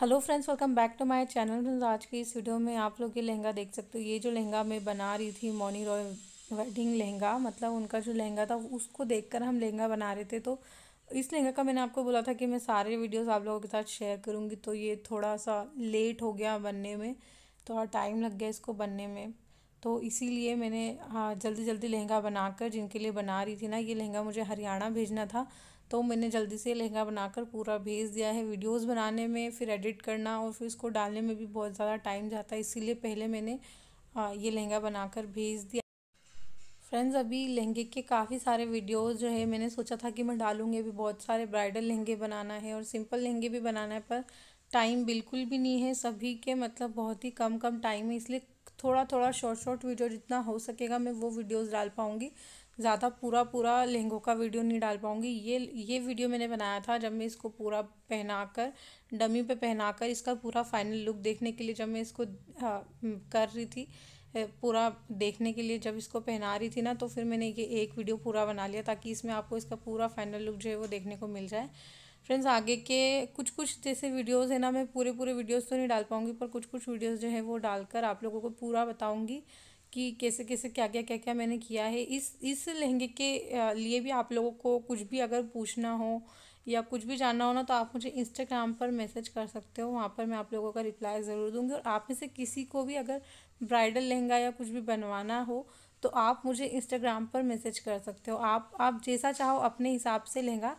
hello friends welcome back to my channel friends आज की इस वीडियो में आप लोग ये लहंगा देख सकते हो ये जो लहंगा मैं बना रही थी मोनी रॉय वेडिंग लहंगा मतलब उनका जो लहंगा था उसको देखकर हम लहंगा बना रहे थे तो इस लहंगा का मैंने आपको बोला था कि मैं सारे वीडियोस आप लोगों के साथ शेयर करूँगी तो ये थोड़ा सा लेट हो गया बनने में थोड़ा टाइम लग गया इसको बनने में तो इसीलिए मैंने हाँ जल्दी जल्दी लहंगा बनाकर जिनके लिए बना रही थी ना ये लहंगा मुझे हरियाणा भेजना था तो मैंने जल्दी से लहंगा बनाकर पूरा भेज दिया है वीडियोस बनाने में फिर एडिट करना और फिर इसको डालने में भी बहुत ज़्यादा टाइम जाता है इसीलिए पहले मैंने हाँ, ये लहंगा बनाकर भेज दिया फ्रेंड्स अभी लहंगे के काफ़ी सारे वीडियोस जो है मैंने सोचा था कि मैं डालूँगी अभी बहुत सारे ब्राइडल लहंगे बनाना है और सिंपल लहंगे भी बनाना है पर टाइम बिल्कुल भी नहीं है सभी के मतलब बहुत ही कम कम टाइम है इसलिए थोड़ा थोड़ा शॉर्ट शॉर्ट वीडियो जितना हो सकेगा मैं वो वीडियोज डाल पाऊँगी ज़्यादा पूरा पूरा लहंगों का वीडियो नहीं डाल पाऊँगी ये ये वीडियो मैंने बनाया था जब मैं इसको पूरा पहना कर डमी पे पहना कर इसका पूरा फाइनल लुक देखने के लिए जब मैं इसको आ, हाँ, कर रही थी पूरा देखने के लिए जब इसको पहना रही थी ना तो फिर मैंने ये एक वीडियो पूरा बना लिया ताकि इसमें आपको इसका पूरा फाइनल लुक जो है वो देखने को मिल जाए फ्रेंड्स आगे के कुछ कुछ जैसे वीडियोस है ना मैं पूरे पूरे वीडियोस तो नहीं डाल पाऊँगी पर कुछ कुछ वीडियोस जो है वो डालकर आप लोगों को पूरा बताऊँगी कि कैसे कैसे क्या क्या क्या क्या मैंने किया है इस इस लहंगे के लिए भी आप लोगों को कुछ भी अगर पूछना हो या कुछ भी जानना हो ना तो आप मुझे इंस्टाग्राम पर मैसेज कर सकते हो वहाँ पर मैं आप लोगों का रिप्लाई ज़रूर दूँगी और आप में से किसी को भी अगर ब्राइडल लहंगा या कुछ भी बनवाना हो तो आप मुझे इंस्टाग्राम पर मैसेज कर सकते हो आप आप जैसा चाहो अपने हिसाब से लहंगा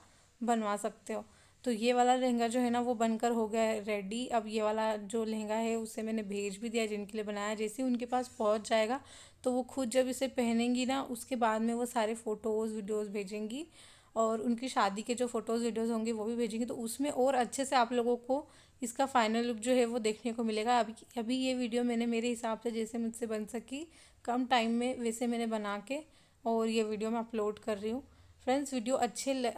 बनवा सकते हो तो ये वाला लहंगा जो है ना वो बनकर हो गया है रेडी अब ये वाला जो लहंगा है उसे मैंने भेज भी दिया जिनके लिए बनाया जैसे उनके पास पहुंच जाएगा तो वो खुद जब इसे पहनेंगी ना उसके बाद में वो सारे फ़ोटोज़ वीडियोज़ भेजेंगी और उनकी शादी के जो फ़ोटोज़ वीडियोज़ होंगे वो भी भेजेंगे तो उसमें और अच्छे से आप लोगों को इसका फाइनल लुक जो है वो देखने को मिलेगा अभी अभी ये वीडियो मैंने मेरे हिसाब से जैसे मुझसे बन सकी कम टाइम में वैसे मैंने बना के और ये वीडियो मैं अपलोड कर रही हूँ फ्रेंड्स वीडियो अच्छे ल,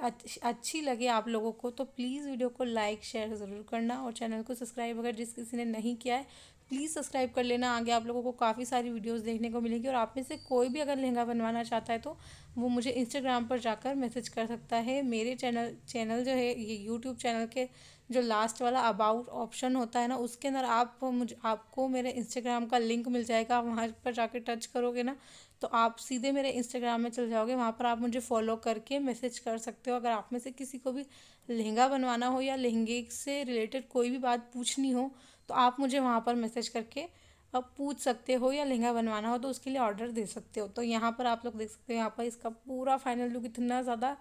अच्छी लगे आप लोगों को तो प्लीज़ वीडियो को लाइक शेयर ज़रूर करना और चैनल को सब्सक्राइब अगर जिस किसी ने नहीं किया है प्लीज़ सब्सक्राइब कर लेना आगे आप लोगों को काफ़ी सारी वीडियोस देखने को मिलेंगी और आप में से कोई भी अगर लहंगा बनवाना चाहता है तो वो मुझे इंस्टाग्राम पर जाकर मैसेज कर सकता है मेरे चैनल चैनल जो है ये यूट्यूब चैनल के जो लास्ट वाला अबाउट ऑप्शन होता है ना उसके अंदर आप मुझे आपको मेरे इंस्टाग्राम का लिंक मिल जाएगा आप वहाँ पर जाके टच करोगे ना तो आप सीधे मेरे इंस्टाग्राम में चल जाओगे वहाँ पर आप मुझे फॉलो करके मैसेज कर सकते हो अगर आप में से किसी को भी लहंगा बनवाना हो या लहंगे से रिलेटेड कोई भी बात पूछनी हो तो आप मुझे वहाँ पर मैसेज करके अब पूछ सकते हो या लहंगा बनवाना हो तो उसके लिए ऑर्डर दे सकते हो तो यहाँ पर आप लोग देख सकते हो यहाँ पर इसका पूरा फाइनल लुक इतना ज़्यादा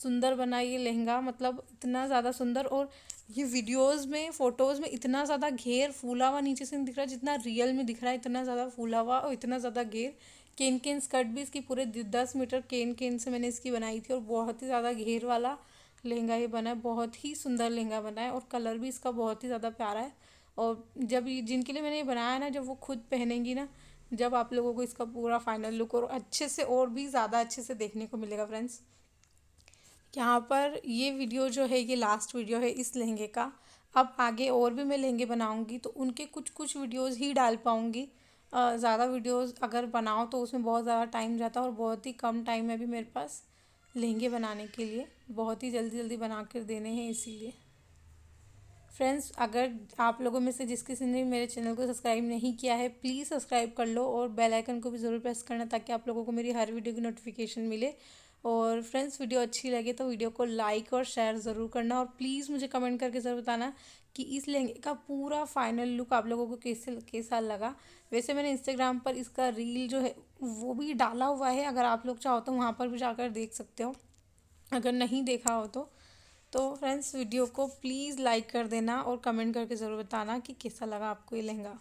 सुंदर बना ये लहंगा मतलब इतना ज़्यादा सुंदर और ये वीडियोस में फ़ोटोज़ में इतना ज़्यादा घेर फूला हुआ नीचे से नहीं दिख रहा है जितना रियल में दिख रहा है इतना ज़्यादा फूला हुआ और इतना ज़्यादा घेर केन केन स्कर्ट भी इसकी पूरे दस मीटर केन केन से मैंने इसकी बनाई थी और बहुत ही ज़्यादा घेर वाला लहंगा ये बना है बहुत ही सुंदर लहंगा बना है और कलर भी इसका बहुत ही ज़्यादा प्यारा है और जब ये जिनके लिए मैंने ये बनाया ना जब वो खुद पहनेंगी ना जब आप लोगों को इसका पूरा फाइनल लुक और अच्छे से और भी ज़्यादा अच्छे से देखने को मिलेगा फ्रेंड्स यहाँ पर ये वीडियो जो है ये लास्ट वीडियो है इस लहंगे का अब आगे और भी मैं लहंगे बनाऊँगी तो उनके कुछ कुछ वीडियोज़ ही डाल पाऊँगी ज़्यादा वीडियोस अगर बनाओ तो उसमें बहुत ज़्यादा टाइम जाता है और बहुत ही कम टाइम है भी मेरे पास लहंगे बनाने के लिए बहुत ही जल्दी जल्दी बना कर देने हैं इसीलिए फ्रेंड्स अगर आप लोगों में से जिस किसी ने मेरे चैनल को सब्सक्राइब नहीं किया है प्लीज़ सब्सक्राइब कर लो और बेल आइकन को भी ज़रूर प्रेस करना ताकि आप लोगों को मेरी हर वीडियो की नोटिफिकेशन मिले और फ्रेंड्स वीडियो अच्छी लगे तो वीडियो को लाइक और शेयर ज़रूर करना और प्लीज़ मुझे कमेंट करके ज़रूर बताना कि इस लहंगे का पूरा फाइनल लुक आप लोगों को कैसे कैसा लगा वैसे मैंने इंस्टाग्राम पर इसका रील जो है वो भी डाला हुआ है अगर आप लोग चाहो तो वहाँ पर भी जाकर देख सकते हो अगर नहीं देखा हो तो तो फ्रेंड्स वीडियो को प्लीज़ लाइक कर देना और कमेंट करके ज़रूर बताना कि कैसा लगा आपको ये लहंगा